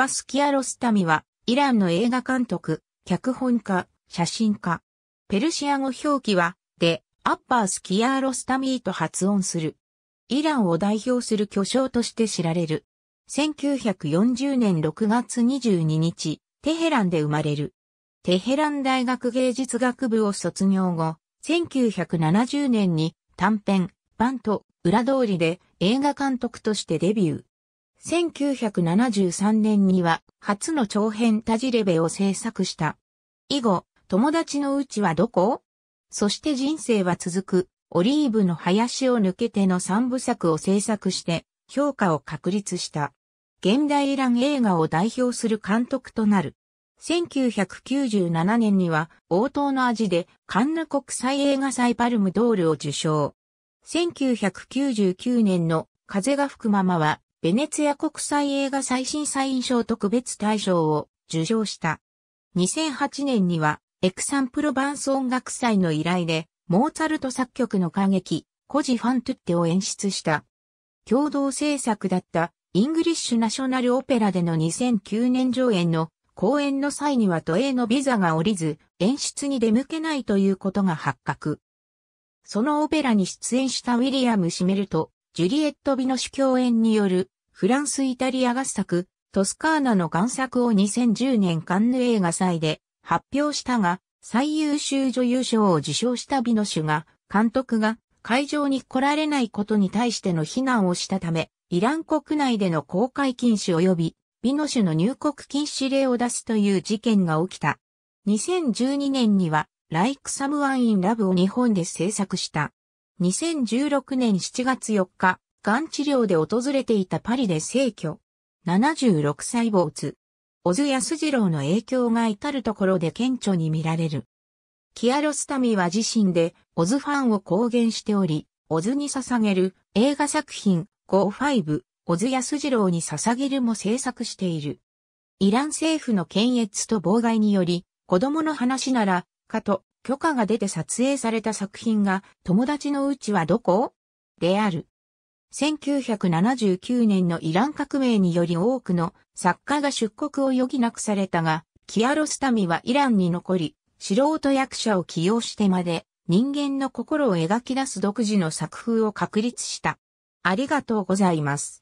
ッース・キアロスタミは、イランの映画監督、脚本家、写真家。ペルシア語表記は、で、アッパース・キアロスタミーと発音する。イランを代表する巨匠として知られる。1940年6月22日、テヘランで生まれる。テヘラン大学芸術学部を卒業後、1970年に短編、バンと裏通りで映画監督としてデビュー。1973年には初の長編タジレベを制作した。以後、友達のうちはどこそして人生は続く、オリーブの林を抜けての三部作を制作して評価を確立した。現代イラン映画を代表する監督となる。1997年には応答の味でカンヌ国際映画祭パルムドールを受賞。1999年の風が吹くままはベネツィア国際映画最新サイン賞特別大賞を受賞した。2008年には、エクサンプロバンス音楽祭の依頼で、モーツァルト作曲の歌劇、コジ・ファントゥッテを演出した。共同制作だった、イングリッシュナショナルオペラでの2009年上演の公演の際には都営のビザが降りず、演出に出向けないということが発覚。そのオペラに出演したウィリアム・シメルとジュリエット・ビノシュ共演によるフランス・イタリア合作、トスカーナの贋作を2010年カンヌ映画祭で発表したが、最優秀女優賞を受賞したビノシュが、監督が会場に来られないことに対しての非難をしたため、イラン国内での公開禁止及び、ビノシュの入国禁止令を出すという事件が起きた。2012年には、Like Someone in Love を日本で制作した。2016年7月4日、がん治療で訪れていたパリで逝去。76歳没。小津安二郎の影響が至るところで顕著に見られる。キアロスタミは自身でオズファンを公言しており、オズに捧げる映画作品ゴーファイブ、オズ安二郎に捧げるも制作している。イラン政府の検閲と妨害により、子供の話なら、かと許可が出て撮影された作品が、友達のうちはどこである。1979年のイラン革命により多くの作家が出国を余儀なくされたが、キアロスタミはイランに残り、素人役者を起用してまで、人間の心を描き出す独自の作風を確立した。ありがとうございます。